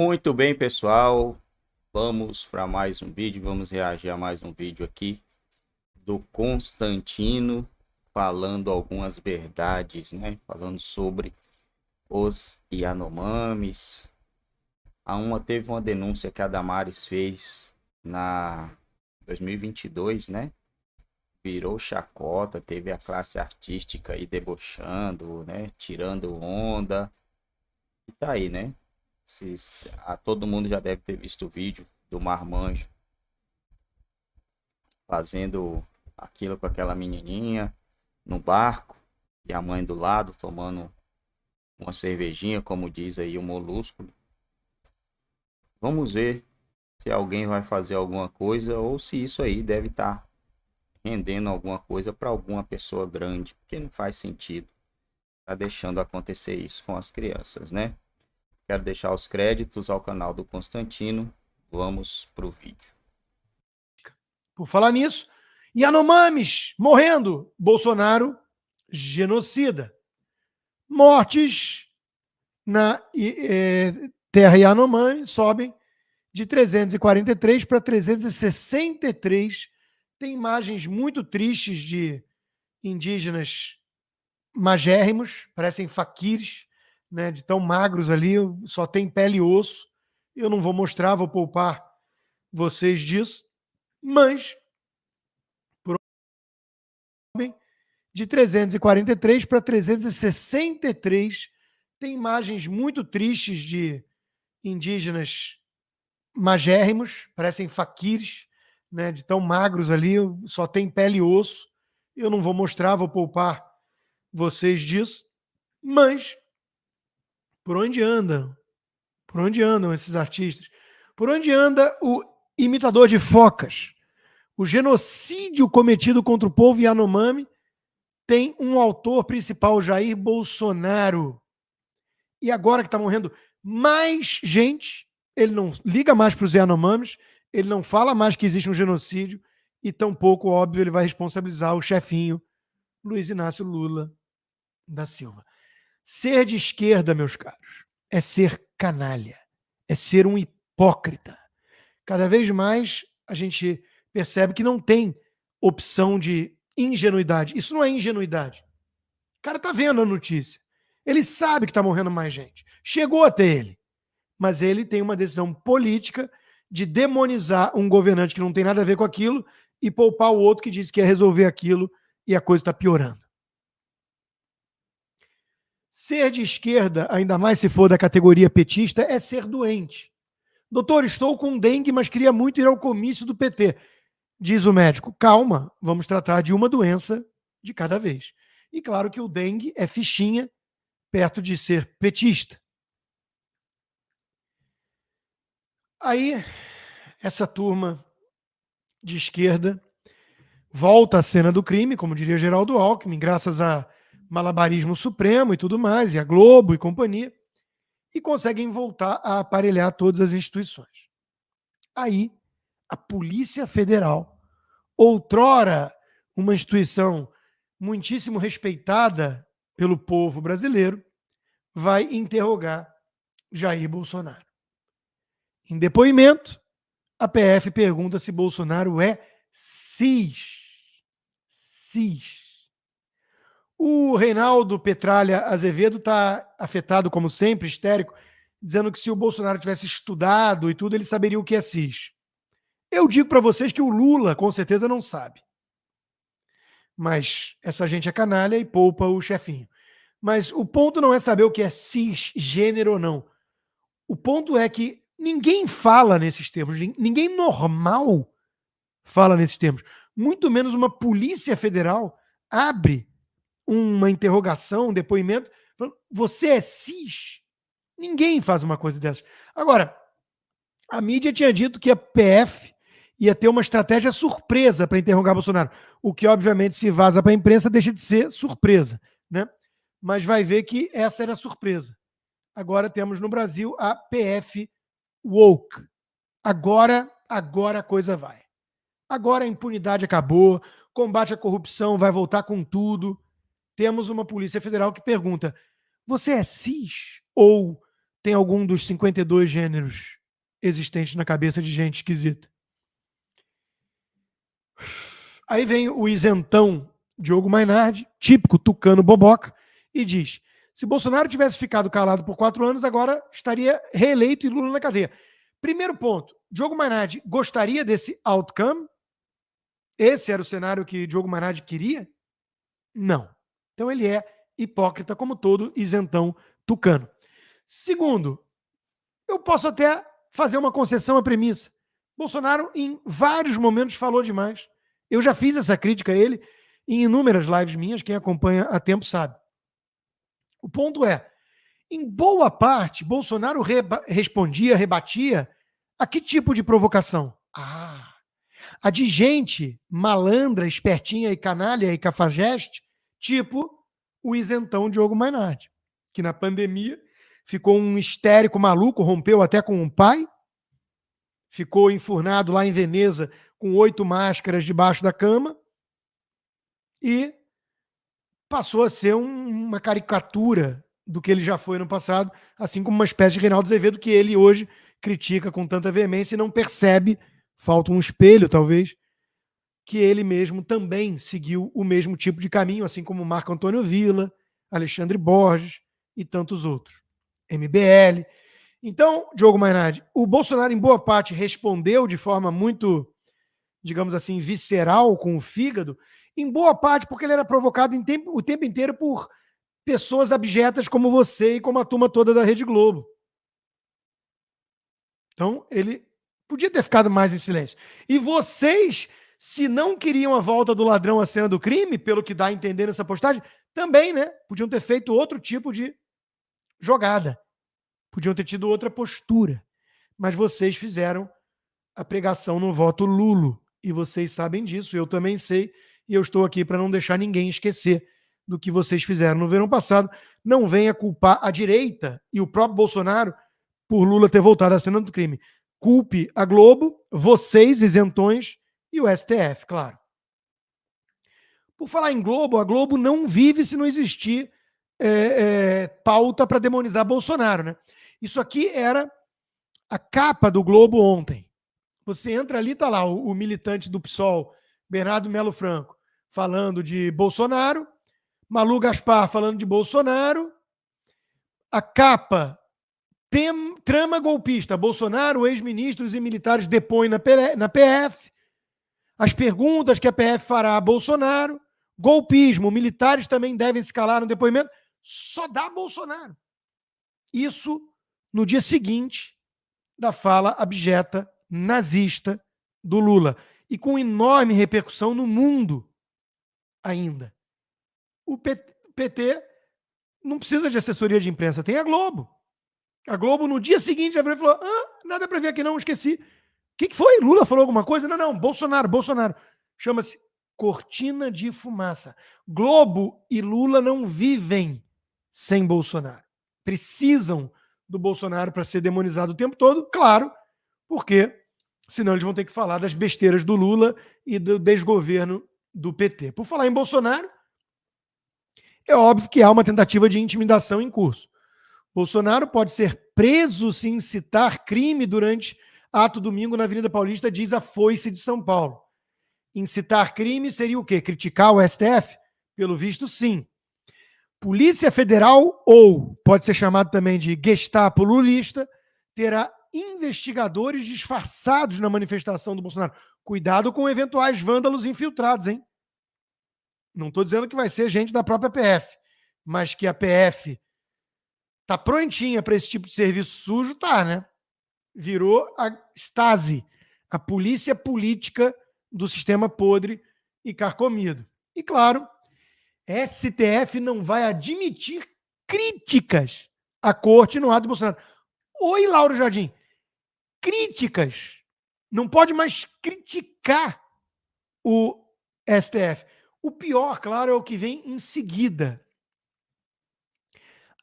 Muito bem, pessoal. Vamos para mais um vídeo, vamos reagir a mais um vídeo aqui do Constantino falando algumas verdades, né? Falando sobre os Yanomamis. A uma teve uma denúncia que a Damares fez na 2022, né? virou chacota, teve a classe artística aí debochando, né? Tirando onda. E tá aí, né? Se, a, todo mundo já deve ter visto o vídeo do Marmanjo fazendo aquilo com aquela menininha no barco e a mãe do lado tomando uma cervejinha, como diz aí o molusco. Vamos ver se alguém vai fazer alguma coisa ou se isso aí deve estar tá rendendo alguma coisa para alguma pessoa grande, porque não faz sentido tá deixando acontecer isso com as crianças, né? Quero deixar os créditos ao canal do Constantino. Vamos pro vídeo. Por falar nisso, Yanomamis morrendo, Bolsonaro genocida. Mortes na é, terra Yanomami sobem de 343 para 363. Tem imagens muito tristes de indígenas magérrimos, parecem faquires, né, de tão magros ali, só tem pele e osso. Eu não vou mostrar, vou poupar vocês disso. Mas, por de 343 para 363, tem imagens muito tristes de indígenas magérrimos, parecem faquires, né, de tão magros ali, só tem pele e osso. Eu não vou mostrar, vou poupar vocês disso. Mas, por onde andam? Por onde andam esses artistas? Por onde anda o imitador de focas? O genocídio cometido contra o povo Yanomami tem um autor principal, Jair Bolsonaro. E agora que está morrendo mais gente, ele não liga mais para os Yanomamis, ele não fala mais que existe um genocídio, e tampouco, óbvio, ele vai responsabilizar o chefinho Luiz Inácio Lula da Silva. Ser de esquerda, meus caros, é ser canalha, é ser um hipócrita. Cada vez mais a gente percebe que não tem opção de ingenuidade. Isso não é ingenuidade. O cara tá vendo a notícia. Ele sabe que tá morrendo mais gente. Chegou até ele. Mas ele tem uma decisão política de demonizar um governante que não tem nada a ver com aquilo e poupar o outro que disse que ia resolver aquilo e a coisa está piorando. Ser de esquerda, ainda mais se for da categoria petista, é ser doente. Doutor, estou com dengue, mas queria muito ir ao comício do PT. Diz o médico: calma, vamos tratar de uma doença de cada vez. E claro que o dengue é fichinha perto de ser petista. Aí, essa turma de esquerda volta à cena do crime, como diria Geraldo Alckmin, graças a malabarismo supremo e tudo mais, e a Globo e companhia, e conseguem voltar a aparelhar todas as instituições. Aí, a Polícia Federal, outrora uma instituição muitíssimo respeitada pelo povo brasileiro, vai interrogar Jair Bolsonaro. Em depoimento, a PF pergunta se Bolsonaro é cis. Cis o Reinaldo Petralha Azevedo está afetado, como sempre, histérico, dizendo que se o Bolsonaro tivesse estudado e tudo, ele saberia o que é CIS. Eu digo para vocês que o Lula, com certeza, não sabe. Mas essa gente é canalha e poupa o chefinho. Mas o ponto não é saber o que é cis gênero ou não. O ponto é que ninguém fala nesses termos. Ninguém normal fala nesses termos. Muito menos uma polícia federal abre uma interrogação, um depoimento. Você é cis? Ninguém faz uma coisa dessa. Agora, a mídia tinha dito que a PF ia ter uma estratégia surpresa para interrogar Bolsonaro. O que, obviamente, se vaza para a imprensa, deixa de ser surpresa. Né? Mas vai ver que essa era a surpresa. Agora temos no Brasil a PF woke. Agora, agora a coisa vai. Agora a impunidade acabou, combate à corrupção vai voltar com tudo temos uma Polícia Federal que pergunta: você é cis ou tem algum dos 52 gêneros existentes na cabeça de gente esquisita? Aí vem o isentão Diogo Mainardi, típico tucano boboca, e diz: se Bolsonaro tivesse ficado calado por quatro anos, agora estaria reeleito e Lula na cadeia. Primeiro ponto: Diogo Mainardi gostaria desse outcome? Esse era o cenário que Diogo Mainardi queria? Não. Então ele é hipócrita como todo isentão tucano. Segundo, eu posso até fazer uma concessão à premissa. Bolsonaro, em vários momentos, falou demais. Eu já fiz essa crítica a ele em inúmeras lives minhas, quem acompanha há tempo sabe. O ponto é, em boa parte, Bolsonaro reba respondia, rebatia a que tipo de provocação? Ah, a de gente malandra, espertinha e canalha e cafajeste Tipo o isentão Diogo Mainardi, que na pandemia ficou um histérico maluco, rompeu até com um pai, ficou enfurnado lá em Veneza com oito máscaras debaixo da cama e passou a ser um, uma caricatura do que ele já foi no passado, assim como uma espécie de Reinaldo Azevedo que ele hoje critica com tanta veemência e não percebe, falta um espelho talvez, que ele mesmo também seguiu o mesmo tipo de caminho, assim como Marco Antônio Vila, Alexandre Borges e tantos outros. MBL. Então, Diogo Mainardi, o Bolsonaro, em boa parte, respondeu de forma muito, digamos assim, visceral com o fígado, em boa parte porque ele era provocado tempo, o tempo inteiro por pessoas abjetas como você e como a turma toda da Rede Globo. Então, ele podia ter ficado mais em silêncio. E vocês se não queriam a volta do ladrão à cena do crime, pelo que dá a entender nessa postagem, também, né? Podiam ter feito outro tipo de jogada. Podiam ter tido outra postura. Mas vocês fizeram a pregação no voto Lulo. E vocês sabem disso, eu também sei. E eu estou aqui para não deixar ninguém esquecer do que vocês fizeram no verão passado. Não venha culpar a direita e o próprio Bolsonaro por Lula ter voltado à cena do crime. Culpe a Globo, vocês, isentões, e o STF, claro. Por falar em Globo, a Globo não vive se não existir é, é, pauta para demonizar Bolsonaro, né? Isso aqui era a capa do Globo ontem. Você entra ali, tá lá o, o militante do PSOL, Bernardo Melo Franco, falando de Bolsonaro, Malu Gaspar falando de Bolsonaro, a capa tem, trama golpista, Bolsonaro, ex-ministros e militares depõem na, na PF, as perguntas que a PF fará a Bolsonaro, golpismo, militares também devem se calar no depoimento, só dá Bolsonaro. Isso no dia seguinte da fala abjeta nazista do Lula. E com enorme repercussão no mundo ainda. O PT não precisa de assessoria de imprensa, tem a Globo. A Globo, no dia seguinte, já virou e falou: ah, nada para ver aqui, não, esqueci que, que foi? Lula falou alguma coisa? Não, não, Bolsonaro, Bolsonaro. Chama-se cortina de fumaça. Globo e Lula não vivem sem Bolsonaro. Precisam do Bolsonaro para ser demonizado o tempo todo, claro, porque senão eles vão ter que falar das besteiras do Lula e do desgoverno do PT. Por falar em Bolsonaro, é óbvio que há uma tentativa de intimidação em curso. Bolsonaro pode ser preso se incitar crime durante Ato domingo na Avenida Paulista diz a foice de São Paulo. Incitar crime seria o quê? Criticar o STF? Pelo visto, sim. Polícia Federal ou, pode ser chamado também de Gestapo lulista, terá investigadores disfarçados na manifestação do Bolsonaro. Cuidado com eventuais vândalos infiltrados, hein? Não estou dizendo que vai ser gente da própria PF, mas que a PF tá prontinha para esse tipo de serviço sujo, tá, né? virou a Stasi, a polícia política do sistema podre e carcomido. E claro, STF não vai admitir críticas à corte no ato do Bolsonaro. Oi, Lauro Jardim. Críticas. Não pode mais criticar o STF. O pior, claro, é o que vem em seguida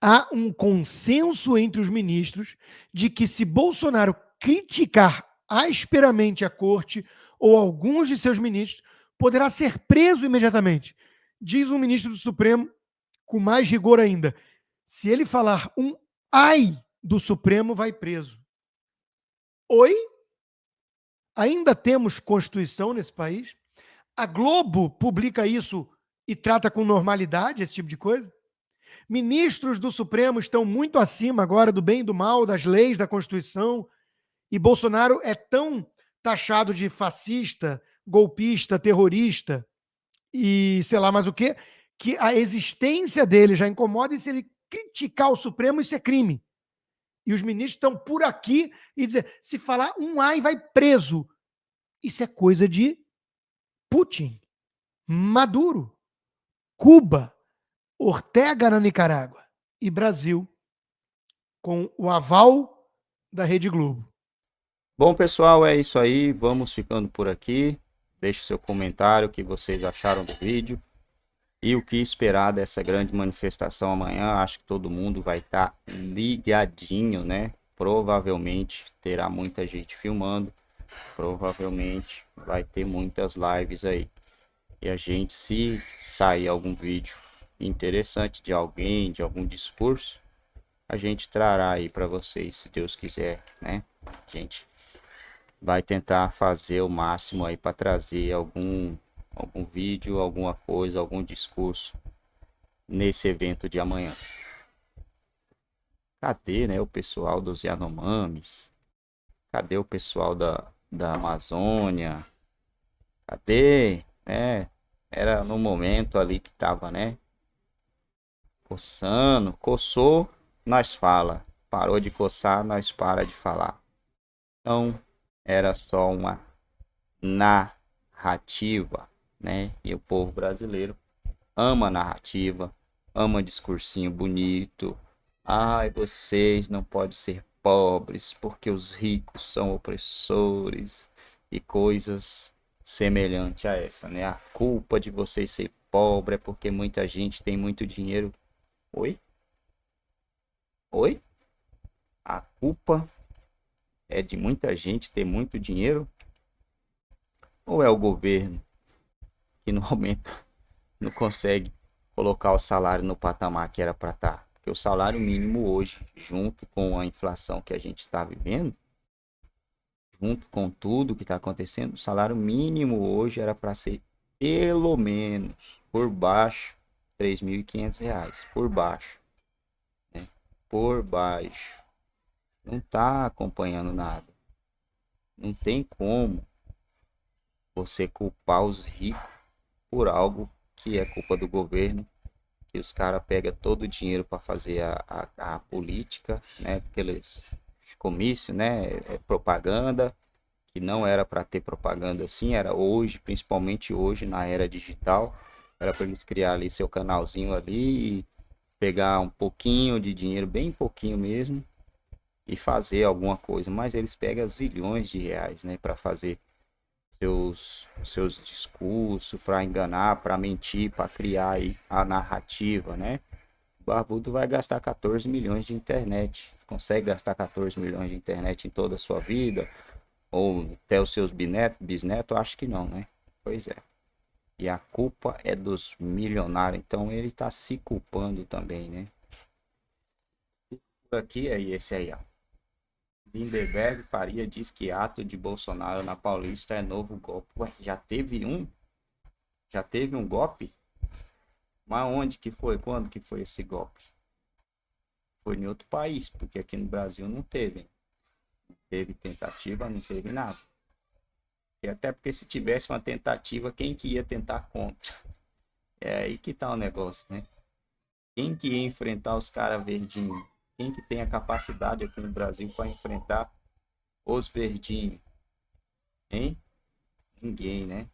há um consenso entre os ministros de que se Bolsonaro criticar asperamente a corte ou alguns de seus ministros, poderá ser preso imediatamente. Diz um ministro do Supremo, com mais rigor ainda, se ele falar um ai do Supremo, vai preso. Oi? Ainda temos Constituição nesse país? A Globo publica isso e trata com normalidade esse tipo de coisa? Ministros do Supremo estão muito acima agora do bem e do mal, das leis, da Constituição. E Bolsonaro é tão taxado de fascista, golpista, terrorista e sei lá mais o quê, que a existência dele já incomoda e se ele criticar o Supremo, isso é crime. E os ministros estão por aqui e dizer, se falar um ai vai preso. Isso é coisa de Putin, Maduro, Cuba, Ortega na Nicarágua e Brasil com o aval da Rede Globo. Bom, pessoal, é isso aí. Vamos ficando por aqui. Deixe seu comentário o que vocês acharam do vídeo e o que esperar dessa grande manifestação amanhã. Acho que todo mundo vai estar tá ligadinho, né? Provavelmente terá muita gente filmando. Provavelmente vai ter muitas lives aí. E a gente, se sair algum vídeo interessante de alguém, de algum discurso, a gente trará aí para vocês, se Deus quiser, né? A gente vai tentar fazer o máximo aí para trazer algum algum vídeo, alguma coisa, algum discurso nesse evento de amanhã. Cadê, né, o pessoal dos Yanomamis? Cadê o pessoal da, da Amazônia? Cadê? É, era no momento ali que tava, né? Coçando, coçou, nós fala. Parou de coçar, nós para de falar. Então, era só uma narrativa, né? E o povo brasileiro ama narrativa, ama discursinho bonito. Ai, vocês não podem ser pobres porque os ricos são opressores e coisas semelhantes a essa, né? A culpa de vocês ser pobre é porque muita gente tem muito dinheiro Oi? Oi? A culpa é de muita gente ter muito dinheiro? Ou é o governo que não aumenta, não consegue colocar o salário no patamar que era para estar? Tá? Porque o salário mínimo hoje, junto com a inflação que a gente está vivendo, junto com tudo que está acontecendo, o salário mínimo hoje era para ser pelo menos por baixo 3.500 reais por baixo. Né? Por baixo. Não está acompanhando nada. Não tem como você culpar os ricos por algo que é culpa do governo. Que os caras pegam todo o dinheiro para fazer a, a, a, política, né? aqueles comício né? É propaganda que não era para ter propaganda assim, era hoje, principalmente hoje na era digital, era para eles criar ali seu canalzinho ali, pegar um pouquinho de dinheiro, bem pouquinho mesmo, e fazer alguma coisa. Mas eles pegam zilhões de reais, né, para fazer seus seus discursos, para enganar, para mentir, para criar aí a narrativa, né? O Barbudo vai gastar 14 milhões de internet. Você consegue gastar 14 milhões de internet em toda a sua vida? Ou até os seus bisnetos? Bisneto, acho que não, né? Pois é. E a culpa é dos milionários. Então ele tá se culpando também, né? aqui aí, é esse aí, ó. Lindeberg Faria diz que ato de Bolsonaro na Paulista é novo golpe. Ué, já teve um? Já teve um golpe? Mas onde que foi? Quando que foi esse golpe? Foi em outro país, porque aqui no Brasil não teve. Não teve tentativa, não teve nada. E até porque se tivesse uma tentativa, quem que ia tentar contra? É aí que tá o negócio, né? Quem que ia enfrentar os caras verdinhos? Quem que tem a capacidade aqui no Brasil para enfrentar os verdinhos? Hein? Ninguém, né?